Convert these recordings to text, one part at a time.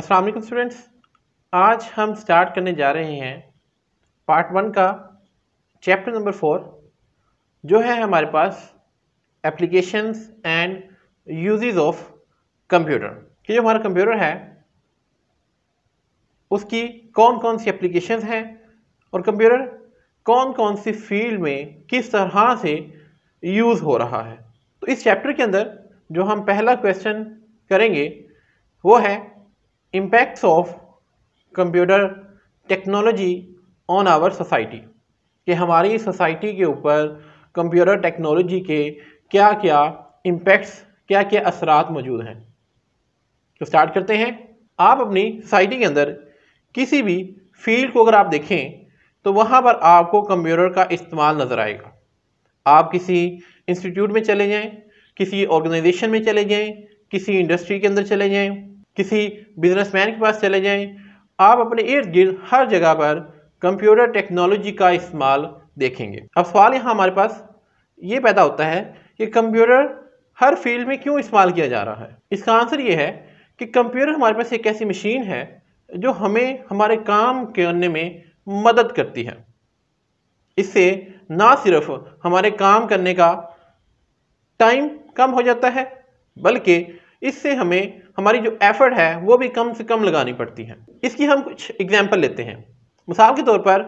अस्सलाम वालेकुम स्टूडेंट्स आज हम स्टार्ट करने जा रहे हैं पार्ट वन का चैप्टर नंबर फोर जो है हमारे पास applications and uses of computer कि जो हमारा कंप्यूटर है उसकी कौन कौन सी एप्लीकेशंस हैं और कंप्यूटर कौन कौन सी फील्ड में किस तरह से यूज़ हो रहा है तो इस चैप्टर के अंदर जो हम पहला क्वेश्चन करेंगे वो है impacts of computer technology on our society कि हमारी सोसाइटी के ऊपर कंप्यूटर टेक्नोलॉजी के क्या क्या इम्पैक्ट्स क्या क्या असरात मौजूद हैं तो स्टार्ट करते हैं आप अपनी सोसाइटी के अंदर किसी भी फील्ड को अगर आप देखें तो वहाँ पर आपको कंप्यूटर का इस्तेमाल नज़र आएगा आप किसी इंस्टीट्यूट में चले जाएँ किसी ऑर्गेनाइजेशन में चले जाएँ किसी इंडस्ट्री के अंदर चले जाएँ किसी बिजनेसमैन के पास चले जाएं आप अपने इर्द गिर्द हर जगह पर कंप्यूटर टेक्नोलॉजी का इस्तेमाल देखेंगे अब सवाल यहाँ हमारे पास ये पैदा होता है कि कंप्यूटर हर फील्ड में क्यों इस्तेमाल किया जा रहा है इसका आंसर ये है कि कंप्यूटर हमारे पास एक ऐसी मशीन है जो हमें हमारे काम करने में मदद करती है इससे ना सिर्फ हमारे काम करने का टाइम कम हो जाता है बल्कि इससे हमें हमारी जो एफर्ट है वो भी कम से कम लगानी पड़ती है इसकी हम कुछ एग्जाम्पल लेते हैं मिसाल के तौर पर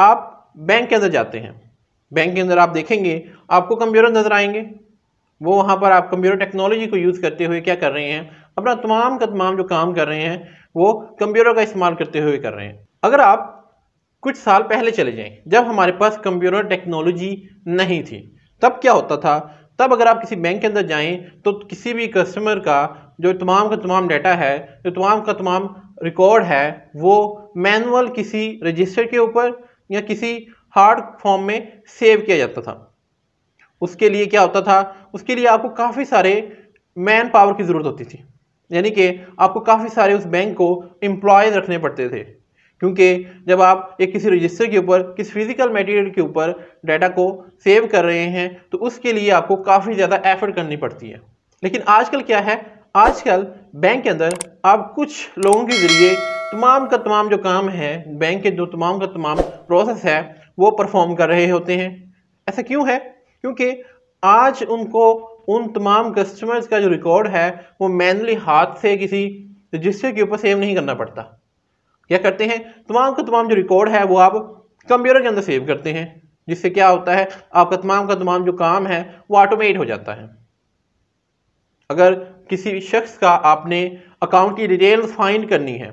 आप बैंक के अंदर जाते हैं बैंक के अंदर आप देखेंगे आपको कंप्यूटर नज़र आएंगे वो वहाँ पर आप कंप्यूटर टेक्नोलॉजी को यूज़ करते हुए क्या कर रहे हैं अपना तमाम का तमाम जो काम कर रहे हैं वो कंप्यूटर का इस्तेमाल करते हुए कर रहे हैं अगर आप कुछ साल पहले चले जाएं जब हमारे पास कंप्यूटर टेक्नोलॉजी नहीं थी तब क्या होता था तब अगर आप किसी बैंक के अंदर जाएं तो किसी भी कस्टमर का जो तमाम का तमाम डाटा है जो तमाम का तमाम रिकॉर्ड है वो मैनुअल किसी रजिस्टर के ऊपर या किसी हार्ड फॉर्म में सेव किया जाता था उसके लिए क्या होता था उसके लिए आपको काफ़ी सारे मैन पावर की ज़रूरत होती थी यानी कि आपको काफ़ी सारे उस बैंक को एम्प्लॉयज़ रखने पड़ते थे क्योंकि जब आप एक किसी रजिस्टर के ऊपर किसी फिजिकल मटेरियल के ऊपर डाटा को सेव कर रहे हैं तो उसके लिए आपको काफ़ी ज़्यादा एफर्ट करनी पड़ती है लेकिन आजकल क्या है आजकल बैंक के अंदर आप कुछ लोगों के ज़रिए तमाम का तमाम जो काम है बैंक के जो तमाम का तमाम प्रोसेस है वो परफॉर्म कर रहे होते हैं ऐसा क्यों है क्योंकि आज उनको उन तमाम कस्टमर्स का जो रिकॉर्ड है वो मैनली हाथ से किसी रजिस्टर के ऊपर सेव नहीं करना पड़ता क्या करते हैं तमाम का तमाम जो रिकॉर्ड है वो आप कंप्यूटर के अंदर सेव करते हैं जिससे क्या होता है आपका तमाम का तमाम जो काम है वो ऑटोमेट हो जाता है अगर किसी शख्स का आपने अकाउंट की डिटेल फाइंड करनी है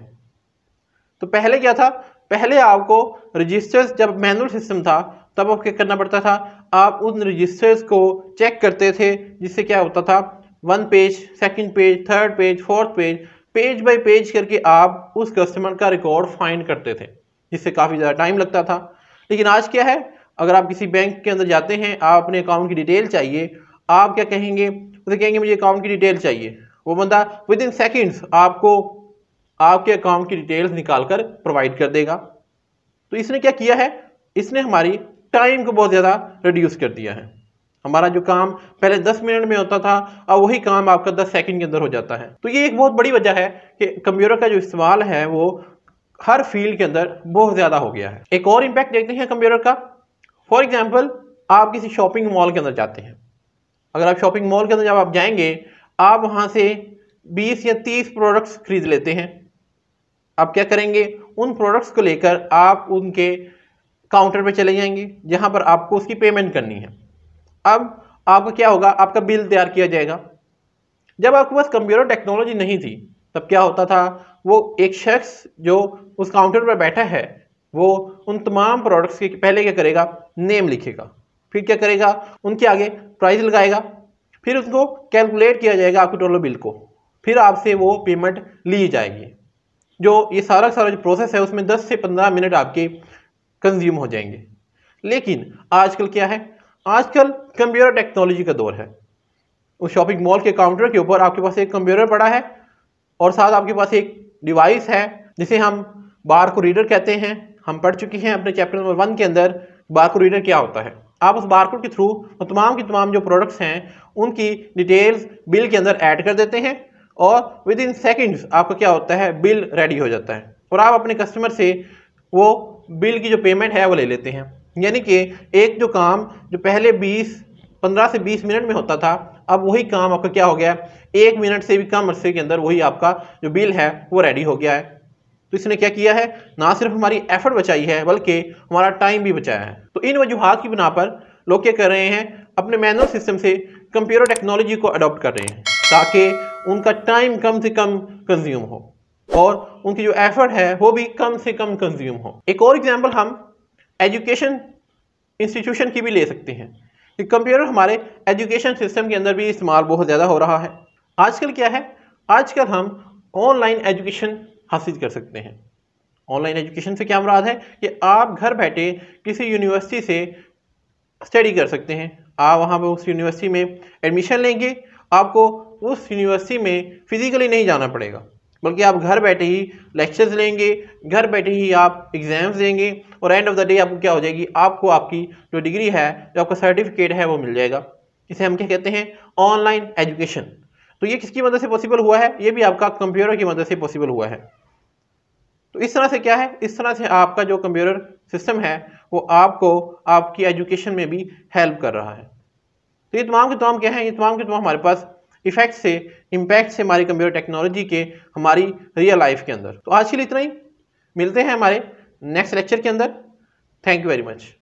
तो पहले क्या था पहले आपको रजिस्टर्स जब मैनुअल सिस्टम था तब आपको क्या करना पड़ता था आप उन रजिस्टर्स को चेक करते थे जिससे क्या होता था one page second page third page fourth page page by page करके आप उस कस्टमर का रिकॉर्ड फाइंड करते थे जिससे काफ़ी ज़्यादा टाइम लगता था लेकिन आज क्या है अगर आप किसी बैंक के अंदर जाते हैं आप अपने अकाउंट की डिटेल चाहिए आप क्या कहेंगे उसे कहेंगे मुझे अकाउंट की डिटेल चाहिए वो बंदा विद इन सेकेंड्स आपको आपके अकाउंट की डिटेल्स निकाल कर प्रोवाइड कर देगा तो इसने क्या किया है इसने हमारी टाइम को बहुत ज़्यादा रिड्यूस कर दिया है हमारा जो काम पहले 10 मिनट में होता था अब वही काम आपका 10 सेकंड के अंदर हो जाता है तो ये एक बहुत बड़ी वजह है कि कंप्यूटर का जो इस्तेमाल है वो हर फील्ड के अंदर बहुत ज़्यादा हो गया है एक और इम्पैक्ट देखते हैं कंप्यूटर का फॉर एग्जाम्पल आप किसी शॉपिंग मॉल के अंदर जाते हैं अगर आप शॉपिंग मॉल के अंदर जब आप जाएंगे आप वहाँ से बीस या तीस प्रोडक्ट्स खरीद लेते हैं आप क्या करेंगे उन प्रोडक्ट्स को लेकर आप उनके काउंटर पे चले जाएंगे जहाँ पर आपको उसकी पेमेंट करनी है अब आपका क्या होगा आपका बिल तैयार किया जाएगा जब आपके पास कंप्यूटर टेक्नोलॉजी नहीं थी तब क्या होता था वो एक शख्स जो उस काउंटर पर बैठा है वो उन तमाम प्रोडक्ट्स के पहले क्या करेगा नेम लिखेगा फिर क्या करेगा उनके आगे प्राइस लगाएगा फिर उसको कैलकुलेट किया जाएगा आपके टोटल बिल को फिर आपसे वो पेमेंट ली जाएगी जो ये सारा सारा जो प्रोसेस है उसमें 10 से 15 मिनट आपके कंज्यूम हो जाएंगे लेकिन आजकल क्या है आजकल कंप्यूटर टेक्नोलॉजी का दौर है उस शॉपिंग मॉल के काउंटर के ऊपर आपके पास एक कंप्यूटर पड़ा है और साथ आपके पास एक डिवाइस है जिसे हम बार को रीडर कहते हैं हम पढ़ चुके हैं अपने चैप्टर नंबर वन के अंदर बार को रीडर क्या होता है आप उस बारकोड के थ्रू तमाम की तमाम जो प्रोडक्ट्स हैं उनकी डिटेल्स बिल के अंदर ऐड कर देते हैं और विद इन सेकेंड्स आपका क्या होता है बिल रेडी हो जाता है और आप अपने कस्टमर से वो बिल की जो पेमेंट है वो ले लेते हैं यानी कि एक जो काम जो पहले 20 15 से 20 मिनट में होता था अब वही काम आपका क्या हो गया है एक मिनट से भी कम अरसे के अंदर वही आपका जो बिल है वो रेडी हो गया है तो इसने क्या किया है ना सिर्फ हमारी एफर्ट बचाई है बल्कि हमारा टाइम भी बचाया है तो इन वजूहत की बिना पर लोग क्या कर रहे हैं अपने मैनुअल सिस्टम से कंप्यूटर टेक्नोलॉजी को अडॉप्ट कर रहे हैं ताकि उनका टाइम कम से कम कंज्यूम हो और उनकी जो एफर्ट है वो भी कम से कम कंज्यूम हो एक और एग्जाम्पल हम एजुकेशन इंस्टीट्यूशन की भी ले सकते हैं कंप्यूटर हमारे एजुकेशन सिस्टम के अंदर भी इस्तेमाल बहुत ज़्यादा हो रहा है आजकल क्या है आजकल हम ऑनलाइन एजुकेशन हासिल कर सकते हैं ऑनलाइन एजुकेशन से क्या मुराद है कि आप घर बैठे किसी यूनिवर्सिटी से स्टडी कर सकते हैं आप वहाँ पर उस यूनिवर्सिटी में एडमिशन लेंगे आपको उस यूनिवर्सिटी में फ़िज़िकली नहीं जाना पड़ेगा बल्कि आप घर बैठे ही लेक्चर्स लेंगे घर बैठे ही आप एग्ज़ाम्स देंगे और एंड ऑफ द डे आपको क्या हो जाएगी आपको आपकी जो डिग्री है जो आपका सर्टिफिकेट है वो मिल जाएगा इसे हम क्या कहते हैं ऑनलाइन एजुकेशन तो ये किसकी मदद से पॉसिबल हुआ है ये भी आपका कंप्यूटर की मदद से पॉसिबल हुआ है तो इस तरह से क्या है इस तरह से आपका जो कंप्यूटर सिस्टम है वो आपको आपकी एजुकेशन में भी हेल्प कर रहा है तो ये तमाम के तमाम क्या है ये तमाम के तमाम हमारे पास इफेक्ट से इम्पैक्ट से हमारी कंप्यूटर टेक्नोलॉजी के हमारी रियल लाइफ के अंदर तो आज के लिए इतना ही मिलते हैं हमारे नेक्स्ट लेक्चर के अंदर थैंक यू वेरी मच